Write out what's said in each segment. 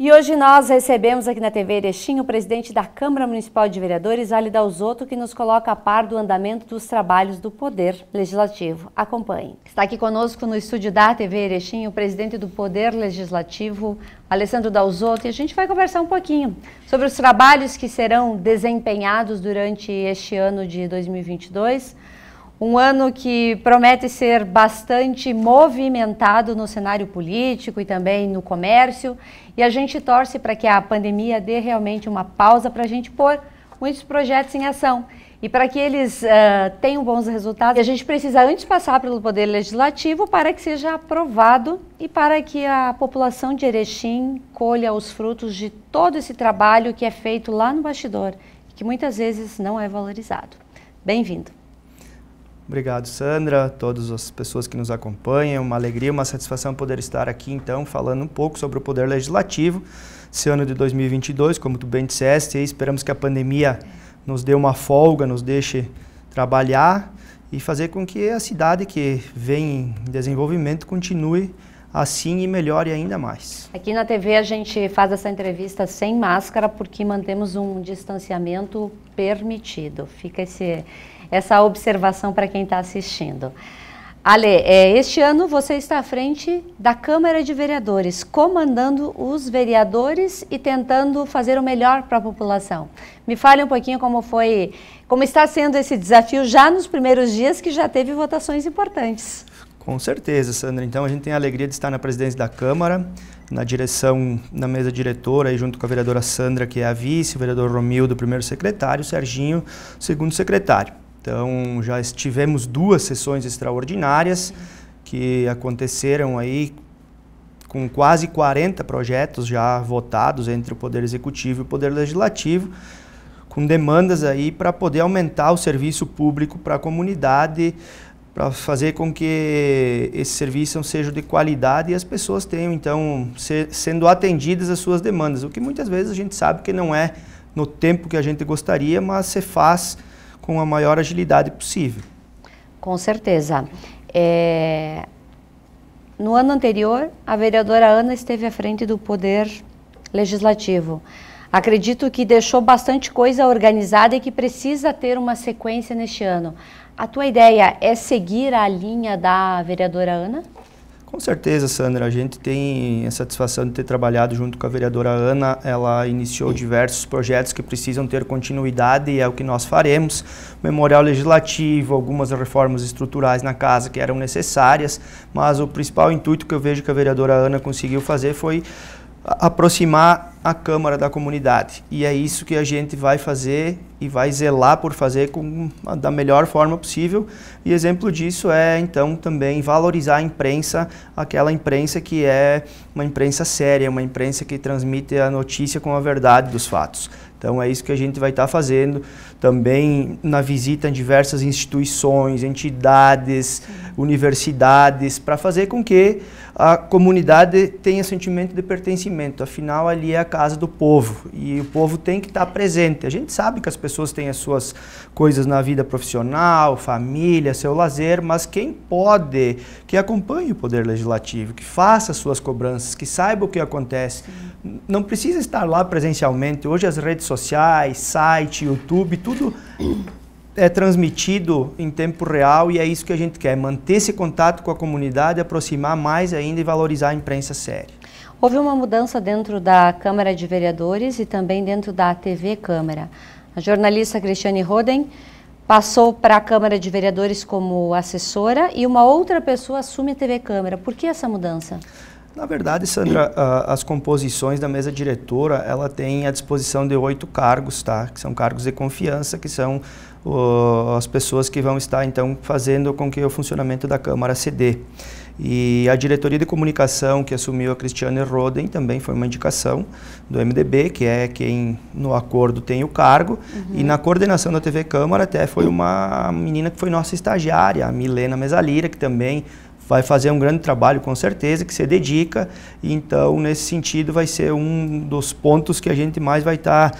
E hoje nós recebemos aqui na TV Erechim o presidente da Câmara Municipal de Vereadores, Ali Dalzotto, que nos coloca a par do andamento dos trabalhos do Poder Legislativo. Acompanhe. Está aqui conosco no estúdio da TV Erechim o presidente do Poder Legislativo, Alessandro Dalzotto, e a gente vai conversar um pouquinho sobre os trabalhos que serão desempenhados durante este ano de 2022 um ano que promete ser bastante movimentado no cenário político e também no comércio. E a gente torce para que a pandemia dê realmente uma pausa para a gente pôr muitos projetos em ação. E para que eles uh, tenham bons resultados, a gente precisa antes passar pelo Poder Legislativo para que seja aprovado e para que a população de Erechim colha os frutos de todo esse trabalho que é feito lá no bastidor, que muitas vezes não é valorizado. Bem-vindo. Obrigado, Sandra, todas as pessoas que nos acompanham. Uma alegria, uma satisfação poder estar aqui, então, falando um pouco sobre o Poder Legislativo. Esse ano de 2022, como tu bem disseste, esperamos que a pandemia nos dê uma folga, nos deixe trabalhar e fazer com que a cidade que vem em desenvolvimento continue assim e melhore ainda mais. Aqui na TV a gente faz essa entrevista sem máscara porque mantemos um distanciamento permitido. Fica esse essa observação para quem está assistindo. Ale, é, este ano você está à frente da Câmara de Vereadores, comandando os vereadores e tentando fazer o melhor para a população. Me fale um pouquinho como foi, como está sendo esse desafio já nos primeiros dias que já teve votações importantes. Com certeza, Sandra. Então a gente tem a alegria de estar na presidência da Câmara, na direção, na mesa diretora, aí junto com a vereadora Sandra, que é a vice, o vereador Romildo, primeiro secretário, o Serginho, segundo secretário. Então, já tivemos duas sessões extraordinárias que aconteceram aí com quase 40 projetos já votados entre o Poder Executivo e o Poder Legislativo, com demandas aí para poder aumentar o serviço público para a comunidade, para fazer com que esse serviço seja de qualidade e as pessoas tenham, então, sendo atendidas as suas demandas, o que muitas vezes a gente sabe que não é no tempo que a gente gostaria, mas se faz com a maior agilidade possível. Com certeza. É... No ano anterior, a vereadora Ana esteve à frente do Poder Legislativo. Acredito que deixou bastante coisa organizada e que precisa ter uma sequência neste ano. A tua ideia é seguir a linha da vereadora Ana? Com certeza, Sandra. A gente tem a satisfação de ter trabalhado junto com a vereadora Ana. Ela iniciou diversos projetos que precisam ter continuidade e é o que nós faremos. Memorial legislativo, algumas reformas estruturais na casa que eram necessárias, mas o principal intuito que eu vejo que a vereadora Ana conseguiu fazer foi aproximar a Câmara da comunidade. E é isso que a gente vai fazer e vai zelar por fazer com, da melhor forma possível. E exemplo disso é, então, também valorizar a imprensa, aquela imprensa que é uma imprensa séria, uma imprensa que transmite a notícia com a verdade dos fatos. Então é isso que a gente vai estar tá fazendo também na visita em diversas instituições, entidades, universidades, para fazer com que a comunidade tenha sentimento de pertencimento. Afinal, ali é a casa do povo e o povo tem que estar tá presente. A gente sabe que as pessoas têm as suas coisas na vida profissional, família, seu lazer, mas quem pode, que acompanhe o poder legislativo, que faça suas cobranças, que saiba o que acontece, não precisa estar lá presencialmente. Hoje as redes sociais, site, YouTube, tudo é transmitido em tempo real e é isso que a gente quer, manter esse contato com a comunidade, aproximar mais ainda e valorizar a imprensa séria. Houve uma mudança dentro da Câmara de Vereadores e também dentro da TV Câmara. A jornalista Cristiane Roden passou para a Câmara de Vereadores como assessora e uma outra pessoa assume a TV Câmara. Por que essa mudança? Na verdade, Sandra, as composições da mesa diretora, ela tem à disposição de oito cargos, tá? Que são cargos de confiança, que são uh, as pessoas que vão estar, então, fazendo com que o funcionamento da Câmara se dê. E a diretoria de comunicação que assumiu a Cristiane Roden também foi uma indicação do MDB, que é quem no acordo tem o cargo. Uhum. E na coordenação da TV Câmara até foi uma menina que foi nossa estagiária, a Milena Mesalira, que também vai fazer um grande trabalho com certeza, que se dedica, então nesse sentido vai ser um dos pontos que a gente mais vai estar tá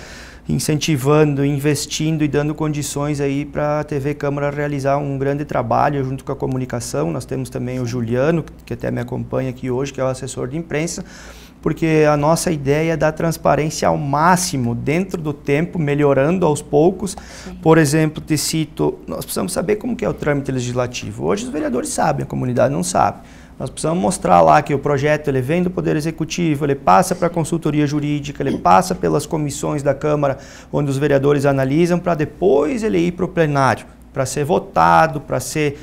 incentivando, investindo e dando condições aí para a TV Câmara realizar um grande trabalho junto com a comunicação. Nós temos também o Juliano, que até me acompanha aqui hoje, que é o assessor de imprensa, porque a nossa ideia é dar transparência ao máximo dentro do tempo, melhorando aos poucos. Sim. Por exemplo, te cito, nós precisamos saber como que é o trâmite legislativo. Hoje os vereadores sabem, a comunidade não sabe. Nós precisamos mostrar lá que o projeto ele vem do Poder Executivo, ele passa para a consultoria jurídica, ele passa pelas comissões da Câmara, onde os vereadores analisam, para depois ele ir para o plenário, para ser votado, para ser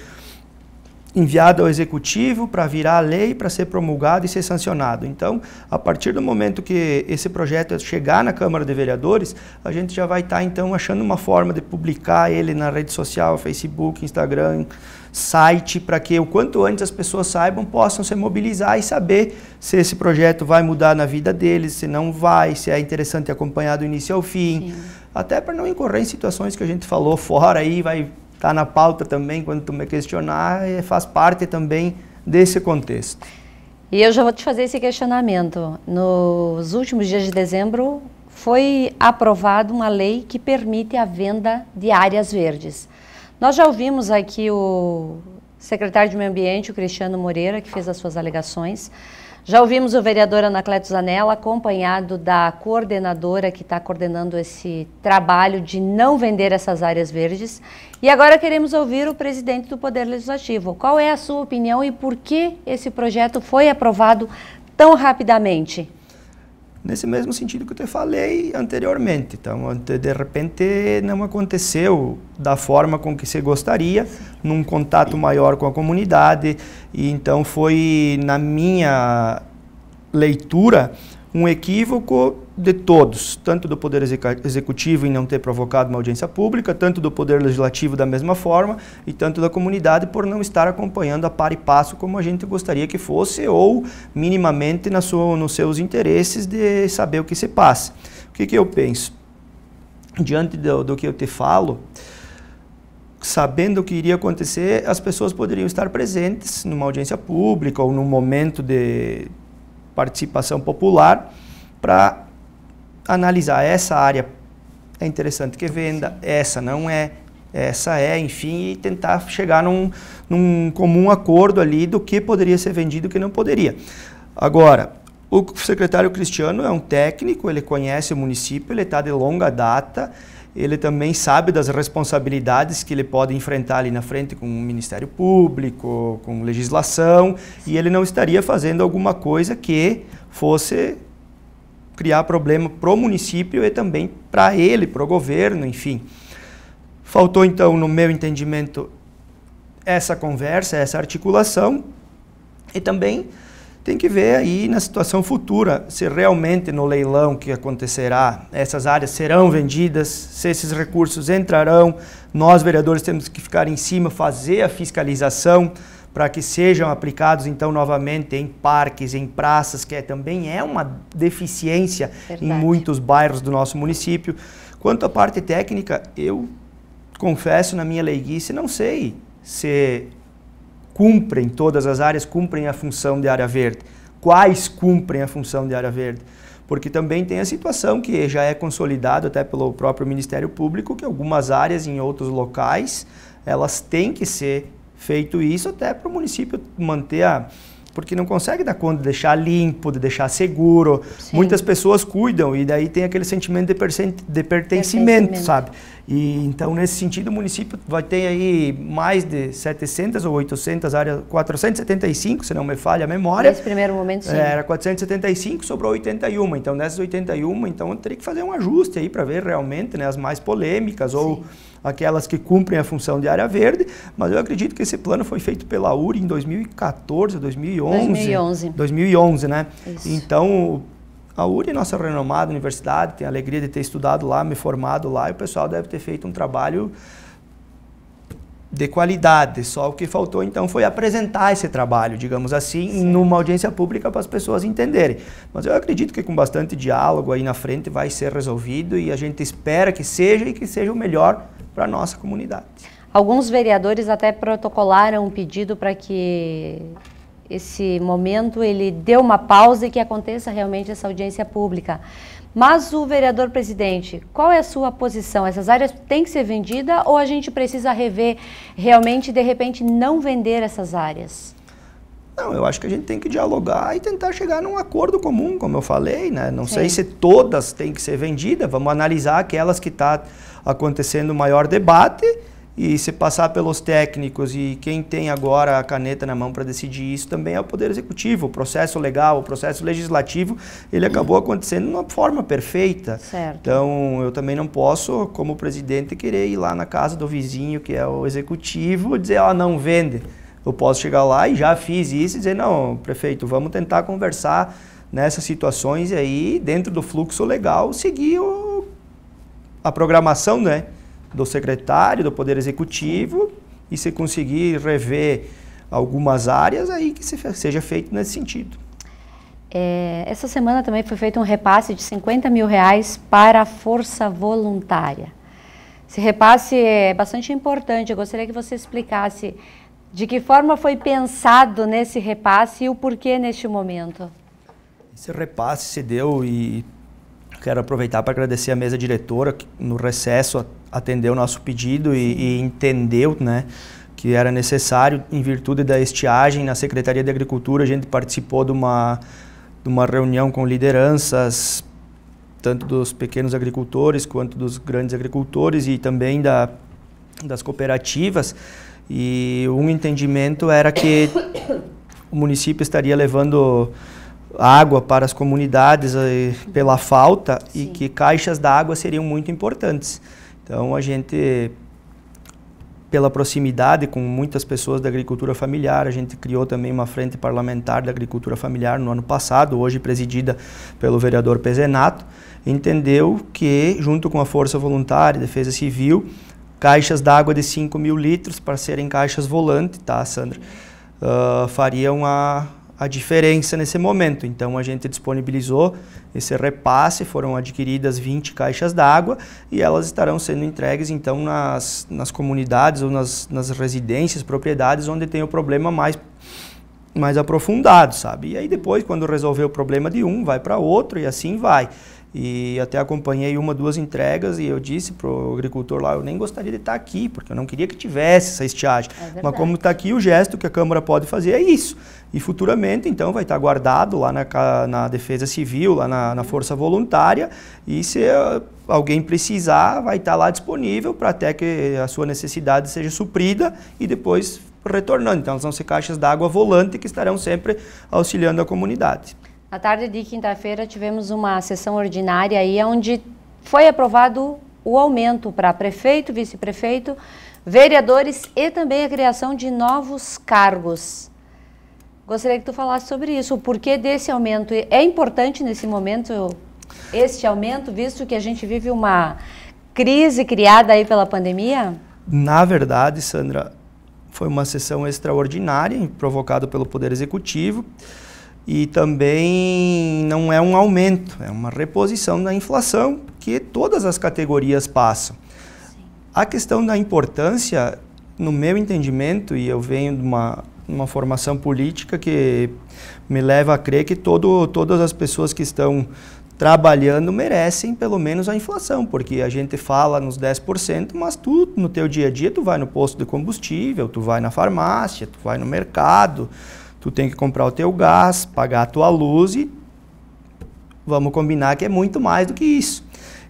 enviado ao executivo para virar lei, para ser promulgado e ser sancionado. Então, a partir do momento que esse projeto chegar na Câmara de Vereadores, a gente já vai estar tá, então achando uma forma de publicar ele na rede social, Facebook, Instagram, site, para que o quanto antes as pessoas saibam, possam se mobilizar e saber se esse projeto vai mudar na vida deles, se não vai, se é interessante acompanhar do início ao fim. Sim. Até para não incorrer em situações que a gente falou fora aí, vai está na pauta também quando tu me questionar e faz parte também desse contexto. E eu já vou te fazer esse questionamento. Nos últimos dias de dezembro foi aprovada uma lei que permite a venda de áreas verdes. Nós já ouvimos aqui o secretário de Meio Ambiente, o Cristiano Moreira, que fez as suas alegações. Já ouvimos o vereador Anacleto Zanella, acompanhado da coordenadora que está coordenando esse trabalho de não vender essas áreas verdes. E agora queremos ouvir o presidente do Poder Legislativo. Qual é a sua opinião e por que esse projeto foi aprovado tão rapidamente? nesse mesmo sentido que eu te falei anteriormente. Então, de repente, não aconteceu da forma com que você gostaria, num contato maior com a comunidade. E então foi na minha leitura um equívoco de todos, tanto do Poder Executivo em não ter provocado uma audiência pública, tanto do Poder Legislativo da mesma forma, e tanto da comunidade por não estar acompanhando a par e passo como a gente gostaria que fosse, ou minimamente na sua, nos seus interesses de saber o que se passa. O que, que eu penso? Diante do, do que eu te falo, sabendo o que iria acontecer, as pessoas poderiam estar presentes numa audiência pública ou num momento de participação popular para analisar essa área é interessante que venda, essa não é, essa é, enfim, e tentar chegar num, num comum acordo ali do que poderia ser vendido e o que não poderia. Agora, o secretário Cristiano é um técnico, ele conhece o município, ele está de longa data, ele também sabe das responsabilidades que ele pode enfrentar ali na frente com o Ministério Público, com legislação, e ele não estaria fazendo alguma coisa que fosse criar problema para o município e também para ele, para o governo, enfim. Faltou, então, no meu entendimento, essa conversa, essa articulação e também tem que ver aí na situação futura se realmente no leilão que acontecerá essas áreas serão vendidas, se esses recursos entrarão. Nós, vereadores, temos que ficar em cima, fazer a fiscalização para que sejam aplicados então novamente em parques, em praças, que é, também é uma deficiência Verdade. em muitos bairros do nosso município. Quanto à parte técnica, eu confesso na minha leiguice, não sei se cumprem, todas as áreas cumprem a função de área verde. Quais cumprem a função de área verde? Porque também tem a situação que já é consolidado até pelo próprio Ministério Público que algumas áreas em outros locais elas têm que ser feito isso até para o município manter a, porque não consegue dar conta de deixar limpo, de deixar seguro. Sim. Muitas pessoas cuidam e daí tem aquele sentimento de, de pertencimento, sabe? E então nesse sentido o município vai ter aí mais de 700 ou 800 áreas, 475, se não me falha a memória. Nesse primeiro momento sim. É, era 475 sobrou 81. Então dessas 81, então teria que fazer um ajuste aí para ver realmente, né, as mais polêmicas ou aquelas que cumprem a função de área verde, mas eu acredito que esse plano foi feito pela URI em 2014, 2011. 2011. 2011, né? Isso. Então, a URI nossa renomada universidade, tenho a alegria de ter estudado lá, me formado lá, e o pessoal deve ter feito um trabalho de qualidade. Só o que faltou então foi apresentar esse trabalho, digamos assim, Sim. numa audiência pública para as pessoas entenderem. Mas eu acredito que com bastante diálogo aí na frente vai ser resolvido e a gente espera que seja e que seja o melhor para a nossa comunidade. Alguns vereadores até protocolaram um pedido para que esse momento ele dê uma pausa e que aconteça realmente essa audiência pública. Mas o vereador presidente, qual é a sua posição? Essas áreas têm que ser vendidas ou a gente precisa rever realmente, de repente, não vender essas áreas? Não, eu acho que a gente tem que dialogar e tentar chegar num acordo comum, como eu falei, né? Não Sim. sei se todas têm que ser vendidas, vamos analisar aquelas que estão. Tá acontecendo maior debate e se passar pelos técnicos e quem tem agora a caneta na mão para decidir isso também é o Poder Executivo. O processo legal, o processo legislativo, ele acabou acontecendo de uma forma perfeita. Certo. Então, eu também não posso, como presidente, querer ir lá na casa do vizinho, que é o Executivo, e dizer, ó, ah, não vende. Eu posso chegar lá e já fiz isso e dizer, não, prefeito, vamos tentar conversar nessas situações e aí, dentro do fluxo legal, seguir o a programação né, do secretário, do Poder Executivo, e se conseguir rever algumas áreas, aí que se, seja feito nesse sentido. É, essa semana também foi feito um repasse de 50 mil reais para a Força Voluntária. Esse repasse é bastante importante, eu gostaria que você explicasse de que forma foi pensado nesse repasse e o porquê neste momento? Esse repasse se deu e Quero aproveitar para agradecer a mesa diretora que no recesso atendeu o nosso pedido e, e entendeu, né? que era necessário em virtude da estiagem na Secretaria de Agricultura. A gente participou de uma, de uma reunião com lideranças, tanto dos pequenos agricultores quanto dos grandes agricultores e também da, das cooperativas. E um entendimento era que o município estaria levando água para as comunidades eh, pela falta Sim. e que caixas da água seriam muito importantes. Então a gente pela proximidade com muitas pessoas da agricultura familiar, a gente criou também uma frente parlamentar da agricultura familiar no ano passado, hoje presidida pelo vereador Pezenato, entendeu que junto com a força voluntária, defesa civil, caixas d'água de 5 mil litros para serem caixas volante, tá, Sandra? Uh, ah, fariam a a diferença nesse momento. Então a gente disponibilizou esse repasse, foram adquiridas 20 caixas d'água e elas estarão sendo entregues então nas, nas comunidades ou nas, nas residências, propriedades onde tem o problema mais mais aprofundado, sabe? E aí depois, quando resolver o problema de um, vai para outro e assim vai. E até acompanhei uma, duas entregas e eu disse pro agricultor lá, eu nem gostaria de estar aqui, porque eu não queria que tivesse essa estiagem. É Mas como está aqui, o gesto que a Câmara pode fazer é isso. E futuramente, então, vai estar guardado lá na, na Defesa Civil, lá na, na Força Voluntária, e se eh, alguém precisar, vai estar lá disponível para até que a sua necessidade seja suprida e depois retornando. Então, elas vão ser caixas d'água volante que estarão sempre auxiliando a comunidade. A tarde de quinta-feira tivemos uma sessão ordinária aí onde foi aprovado o aumento para prefeito, vice-prefeito, vereadores e também a criação de novos cargos. Gostaria que tu falasse sobre isso, o porquê desse aumento. É importante nesse momento este aumento, visto que a gente vive uma crise criada aí pela pandemia? Na verdade, Sandra, foi uma sessão extraordinária provocada pelo Poder Executivo e também não é um aumento, é uma reposição da inflação que todas as categorias passam. Sim. A questão da importância, no meu entendimento, e eu venho de uma, uma formação política que me leva a crer que todo, todas as pessoas que estão trabalhando merecem pelo menos a inflação, porque a gente fala nos 10%, mas tu no teu dia a dia tu vai no posto de combustível, tu vai na farmácia, tu vai no mercado, tu tem que comprar o teu gás, pagar a tua luz e vamos combinar que é muito mais do que isso.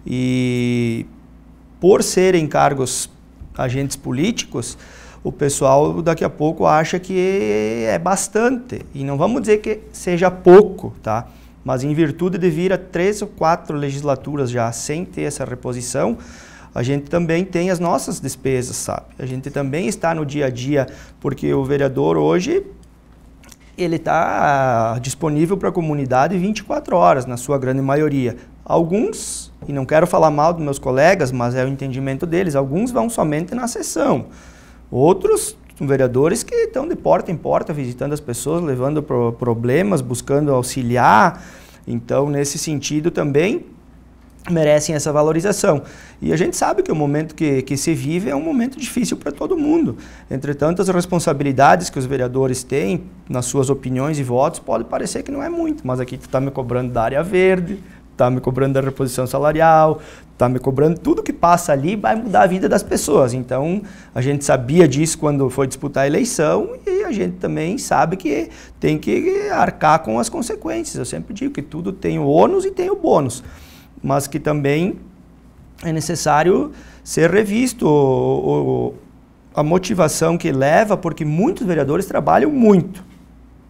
E por serem cargos agentes políticos, o pessoal daqui a pouco acha que é bastante. E não vamos dizer que seja pouco, tá? Mas em virtude de vir a três ou quatro legislaturas já sem ter essa reposição, a gente também tem as nossas despesas, sabe? A gente também está no dia a dia, porque o vereador hoje ele está ah, disponível para a comunidade 24 horas, na sua grande maioria. Alguns, e não quero falar mal dos meus colegas, mas é o entendimento deles, alguns vão somente na sessão. Outros são vereadores que estão de porta em porta visitando as pessoas, levando problemas, buscando auxiliar. Então, nesse sentido também, merecem essa valorização. E a gente sabe que o momento que, que se vive é um momento difícil para todo mundo. Entre tantas responsabilidades que os vereadores têm nas suas opiniões e votos, pode parecer que não é muito, mas aqui tu está me cobrando da área verde, está me cobrando da reposição salarial, está me cobrando tudo que passa ali vai mudar a vida das pessoas. Então, a gente sabia disso quando foi disputar a eleição e a gente também sabe que tem que arcar com as consequências. Eu sempre digo que tudo tem o ônus e tem o bônus mas que também é necessário ser revisto o, o, a motivação que leva, porque muitos vereadores trabalham muito.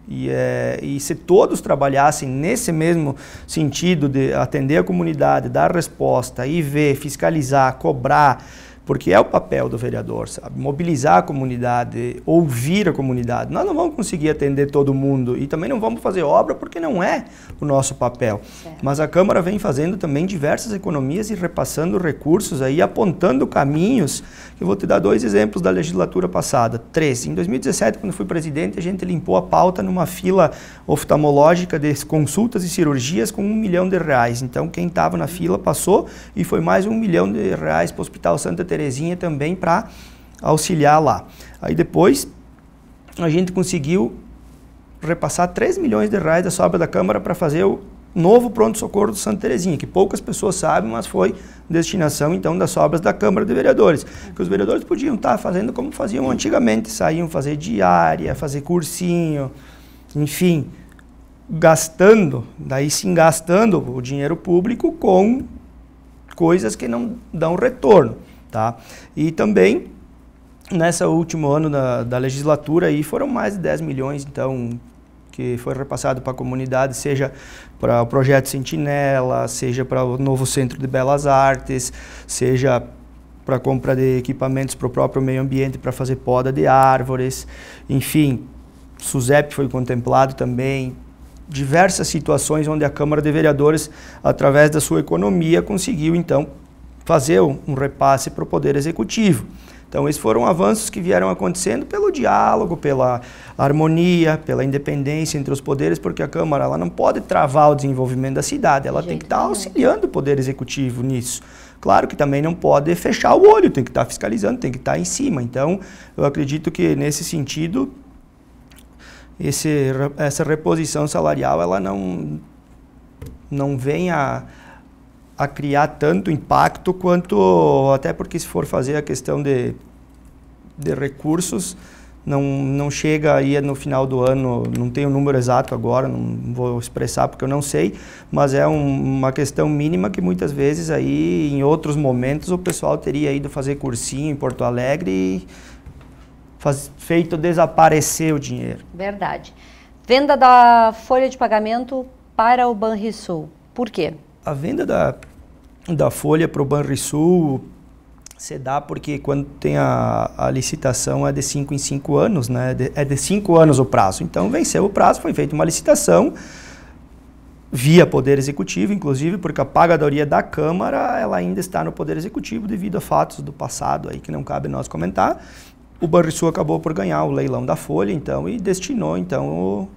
E, é, e, se todos trabalhassem nesse mesmo sentido de atender a comunidade, dar resposta e ver, fiscalizar, cobrar, porque é o papel do vereador, sabe? Mobilizar a comunidade, ouvir a comunidade. Nós não vamos conseguir atender todo mundo e também não vamos fazer obra porque não é o nosso papel. Certo. Mas a Câmara vem fazendo também diversas economias e repassando recursos aí, apontando caminhos eu vou te dar dois exemplos da legislatura passada. Três. Em 2017, quando fui presidente, a gente limpou a pauta numa fila oftalmológica de consultas e cirurgias com um milhão de reais. Então, quem estava na fila passou e foi mais um milhão de reais para o Hospital Santa Terezinha também para auxiliar lá. Aí depois, a gente conseguiu repassar 3 milhões de reais da sobra da Câmara para fazer o novo pronto-socorro do Santa Terezinha, que poucas pessoas sabem, mas foi destinação então das obras da Câmara de Vereadores, que os vereadores podiam estar fazendo como faziam antigamente, saíam fazer diária, fazer cursinho, enfim, gastando, daí sim gastando o dinheiro público com coisas que não dão retorno, tá? E também nesse último ano da, da legislatura aí foram mais de 10 milhões então que foi repassado para a comunidade, seja para o projeto Sentinela, seja para o novo Centro de Belas Artes, seja para compra de equipamentos para o próprio meio ambiente, para fazer poda de árvores, enfim, SUSEP foi contemplado também, diversas situações onde a Câmara de Vereadores, através da sua economia, conseguiu então fazer um repasse para o Poder Executivo. Então, esses foram avanços que vieram acontecendo pelo diálogo, pela harmonia, pela independência entre os poderes, porque a Câmara ela não pode travar o desenvolvimento da cidade, ela tem que estar tá auxiliando o Poder Executivo nisso. Claro que também não pode fechar o olho, tem que estar tá fiscalizando, tem que estar tá em cima. Então, eu acredito que nesse sentido, esse, essa reposição salarial ela não, não vem a a criar tanto impacto quanto até porque se for fazer a questão de, de recursos não, não chega aí no final do ano, não tenho o número exato agora, não vou expressar porque eu não sei, mas é um, uma questão mínima que muitas vezes aí em outros momentos o pessoal teria ido fazer cursinho em Porto Alegre e faz, feito desaparecer o dinheiro. Verdade. Venda da folha de pagamento para o Banrisul. Por quê? a venda da, da folha para o Banrisul se dá porque quando tem a, a licitação é de 5 em 5 anos, né? De, é de 5 anos o prazo. Então venceu o prazo, foi feita uma licitação via Poder Executivo, inclusive, porque a pagadoria da Câmara ela ainda está no Poder Executivo devido a fatos do passado aí que não cabe nós comentar. O Banrisul acabou por ganhar o leilão da folha, então, e destinou então o,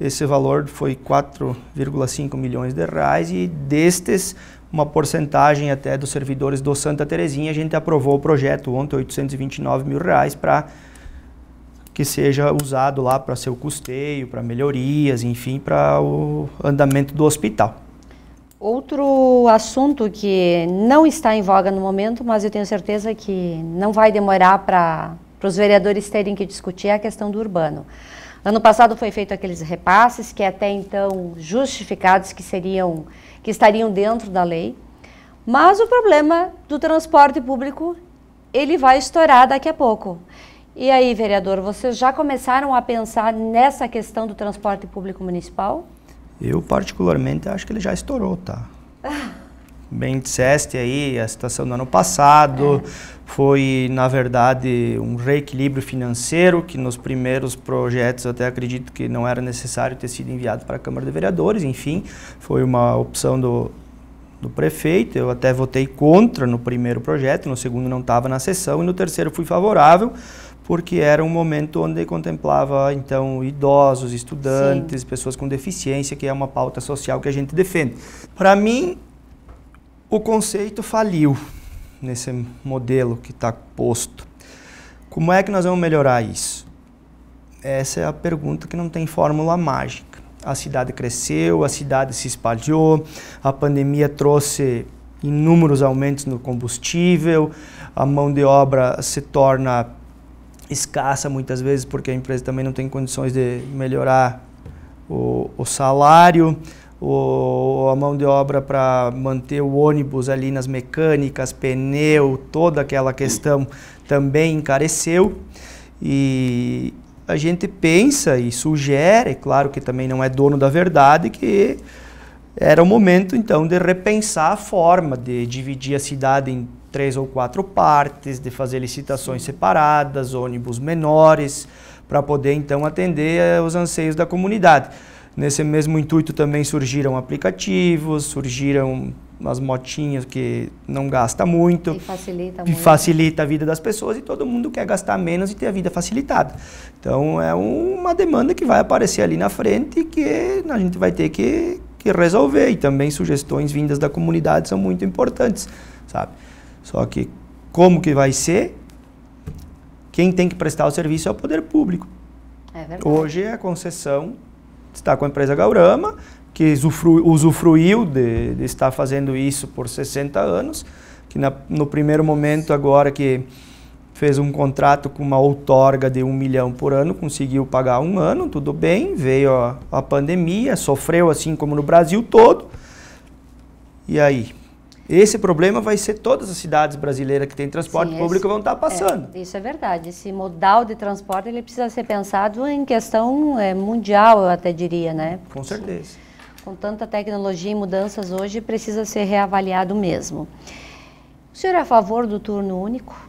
esse valor foi 4,5 milhões de reais e destes uma porcentagem até dos servidores do Santa Terezinha, a gente aprovou o projeto ontem, 829 mil reais para que seja usado lá para seu custeio, para melhorias, enfim, para o andamento do hospital. Outro assunto que não está em voga no momento, mas eu tenho certeza que não vai demorar para os vereadores terem que discutir, é a questão do urbano. Ano passado foi feito aqueles repasses que até então justificados que seriam que estariam dentro da lei. Mas o problema do transporte público, ele vai estourar daqui a pouco. E aí, vereador, vocês já começaram a pensar nessa questão do transporte público municipal? Eu, particularmente, acho que ele já estourou, tá? Bem disseste aí a situação do ano passado. É foi, na verdade, um reequilíbrio financeiro que nos primeiros projetos até acredito que não era necessário ter sido enviado para a Câmara de Vereadores, enfim, foi uma opção do, do prefeito. Eu até votei contra no primeiro projeto, no segundo não estava na sessão e no terceiro fui favorável, porque era um momento onde contemplava então idosos, estudantes, Sim. pessoas com deficiência, que é uma pauta social que a gente defende. Para mim, o conceito faliu nesse modelo que está posto. Como é que nós vamos melhorar isso? Essa é a pergunta que não tem fórmula mágica. A cidade cresceu, a cidade se espalhou, a pandemia trouxe inúmeros aumentos no combustível, a mão de obra se torna escassa muitas vezes porque a empresa também não tem condições de melhorar o, o salário, o, a mão de obra para manter o ônibus ali nas mecânicas, pneu, toda aquela questão também encareceu. E a gente pensa e sugere, claro que também não é dono da verdade, que era o momento então de repensar a forma de dividir a cidade em três ou quatro partes, de fazer licitações separadas, ônibus menores, para poder então atender aos eh, anseios da comunidade. Nesse mesmo intuito também surgiram aplicativos, surgiram as motinhas que não gasta muito. E facilita muito. facilita a vida das pessoas e todo mundo quer gastar menos e ter a vida facilitada. Então é uma demanda que vai aparecer ali na frente e que a gente vai ter que, que resolver. E também sugestões vindas da comunidade são muito importantes, sabe? Só que como que vai ser? Quem tem que prestar o serviço é o poder público. É verdade. Hoje é a concessão está com a empresa Gaurama, que usufruiu de, de, estar fazendo isso por 60 anos, que na, no primeiro momento agora que fez um contrato com uma outorga de um milhão por ano, conseguiu pagar um ano, tudo bem, veio a, a pandemia, sofreu assim como no Brasil todo, e aí? Esse problema vai ser todas as cidades brasileiras que têm transporte Sim, público esse, vão estar tá é, passando. É, isso é verdade. Esse modal de transporte ele precisa ser pensado em questão é, mundial, eu até diria, né? Porque, com certeza. Com tanta tecnologia e mudanças hoje, precisa ser reavaliado mesmo. O senhor é a favor do turno único?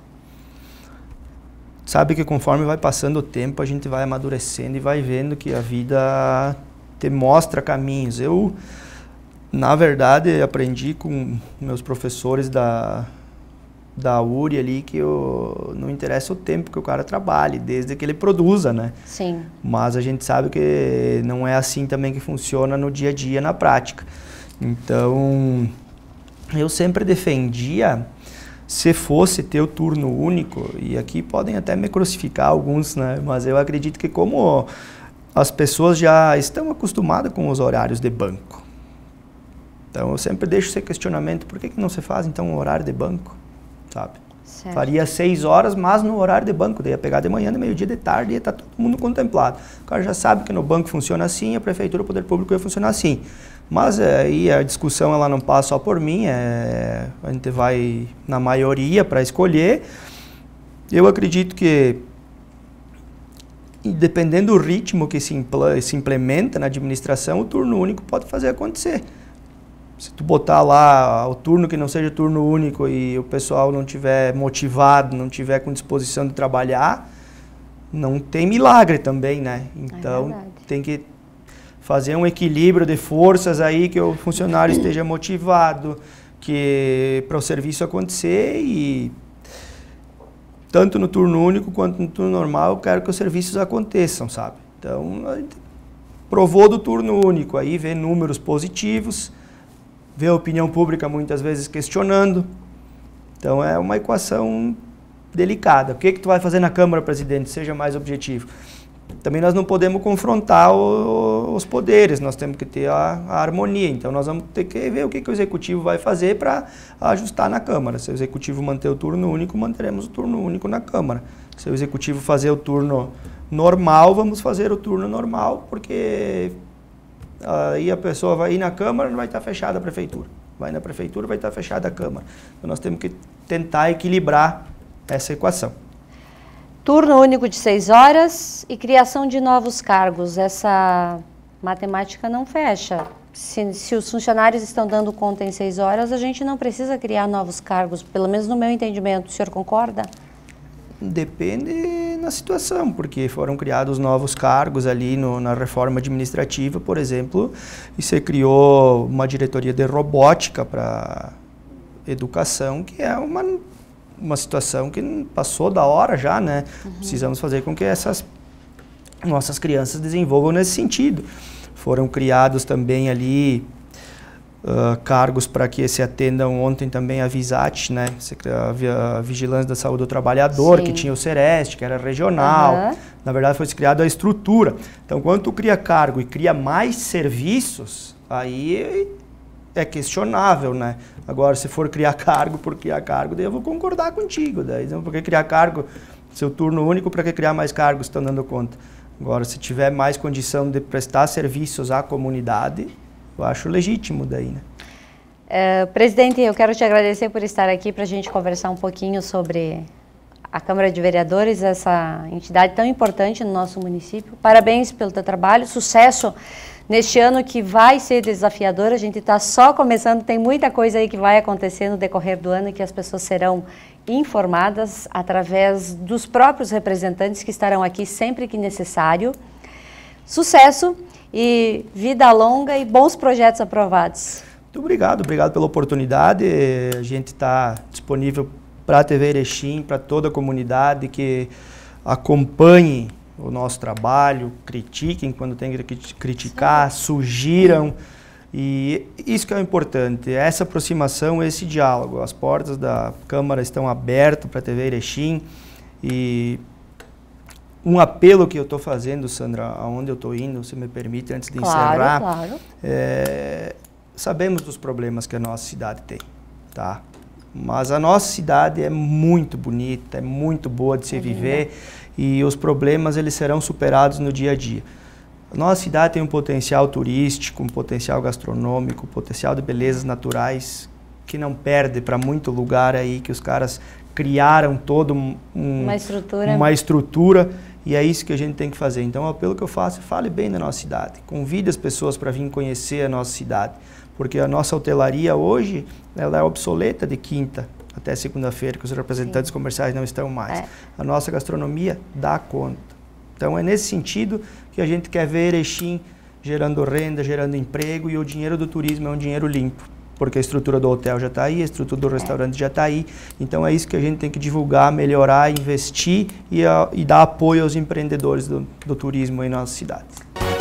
Sabe que conforme vai passando o tempo, a gente vai amadurecendo e vai vendo que a vida te mostra caminhos. Eu na verdade, aprendi com meus professores da, da URI ali que eu, não interessa o tempo que o cara trabalhe, desde que ele produza, né? Sim. Mas a gente sabe que não é assim também que funciona no dia a dia, na prática. Então, eu sempre defendia, se fosse ter o turno único, e aqui podem até me crucificar alguns, né? Mas eu acredito que como as pessoas já estão acostumadas com os horários de banco, então eu sempre deixo esse questionamento, por que, que não se faz então um horário de banco, sabe? Certo. Faria seis horas, mas no horário de banco, daí ia pegar de manhã, de meio-dia, de tarde, ia estar tá todo mundo contemplado. O cara já sabe que no banco funciona assim, a prefeitura, o poder público ia funcionar assim. Mas é, aí a discussão ela não passa só por mim, é, a gente vai na maioria para escolher. Eu acredito que dependendo do ritmo que se, impl se implementa na administração, o turno único pode fazer acontecer se tu botar lá o turno que não seja turno único e o pessoal não tiver motivado, não tiver com disposição de trabalhar, não tem milagre também, né? É então é tem que fazer um equilíbrio de forças aí que o funcionário esteja motivado, que para o serviço acontecer e tanto no turno único quanto no turno normal, eu quero que os serviços aconteçam, sabe? Então, provou do turno único aí, vê números positivos, vê a opinião pública muitas vezes questionando. Então é uma equação delicada. O que, que tu vai fazer na Câmara, presidente? Seja mais objetivo. Também nós não podemos confrontar o, os poderes, nós temos que ter a, a, harmonia. Então nós vamos ter que ver o que, que o executivo vai fazer para ajustar na Câmara. Se o executivo manter o turno único, manteremos o turno único na Câmara. Se o executivo fazer o turno normal, vamos fazer o turno normal, porque aí a pessoa vai ir na Câmara, não vai estar fechada a Prefeitura. Vai na Prefeitura, vai estar fechada a Câmara. Então nós temos que tentar equilibrar essa equação. Turno único de seis horas e criação de novos cargos. Essa matemática não fecha. Se, se, os funcionários estão dando conta em seis horas, a gente não precisa criar novos cargos, pelo menos no meu entendimento. O senhor concorda? Depende na situação, porque foram criados novos cargos ali no, na reforma administrativa, por exemplo, e se criou uma diretoria de robótica para educação, que é uma, uma situação que passou da hora já, né? Uhum. Precisamos fazer com que essas nossas crianças desenvolvam nesse sentido. Foram criados também ali uh, cargos para que se atendam ontem também a VISAT, né? A Vigilância da Saúde do Trabalhador, Sim. que tinha o CEREST, que era regional. Uhum. Na verdade, foi criada a estrutura. Então, quando tu cria cargo e cria mais serviços, aí é questionável, né? Agora, se for criar cargo por criar cargo, daí eu vou concordar contigo. Daí, por que criar cargo, seu turno único, para que criar mais cargos, estão tá dando conta? Agora, se tiver mais condição de prestar serviços à comunidade, eu acho legítimo daí, né? É, presidente, eu quero te agradecer por estar aqui para a gente conversar um pouquinho sobre a Câmara de Vereadores, essa entidade tão importante no nosso município. Parabéns pelo teu trabalho, sucesso neste ano que vai ser desafiador. A gente está só começando, tem muita coisa aí que vai acontecer no decorrer do ano e que as pessoas serão informadas através dos próprios representantes que estarão aqui sempre que necessário sucesso e vida longa e bons projetos aprovados. Muito obrigado, obrigado pela oportunidade. A gente está disponível para a TV Erechim, para toda a comunidade que acompanhe o nosso trabalho, critiquem quando tem que criticar, Sim. sugiram. E isso que é o importante, essa aproximação, esse diálogo. As portas da Câmara estão abertas para a TV Erechim e um apelo que eu estou fazendo, Sandra, aonde eu estou indo, se me permite, antes de claro, encerrar. Claro. É, sabemos dos problemas que a nossa cidade tem, tá? Mas a nossa cidade é muito bonita, é muito boa de se é viver e os problemas eles serão superados no dia a dia. A nossa cidade tem um potencial turístico, um potencial gastronômico, um potencial de belezas naturais que não perde para muito lugar aí que os caras criaram todo um, uma estrutura, uma estrutura e é isso que a gente tem que fazer. Então, o apelo que eu faço é fale bem da nossa cidade. Convide as pessoas para vir conhecer a nossa cidade. Porque a nossa hotelaria hoje ela é obsoleta de quinta até segunda-feira, que os representantes Sim. comerciais não estão mais. É. A nossa gastronomia dá conta. Então, é nesse sentido que a gente quer ver Erechim gerando renda, gerando emprego e o dinheiro do turismo é um dinheiro limpo porque a estrutura do hotel já está aí, a estrutura do restaurante já está aí. Então é isso que a gente tem que divulgar, melhorar, investir e, a, ah, e dar apoio aos empreendedores do, do turismo em nossas cidades.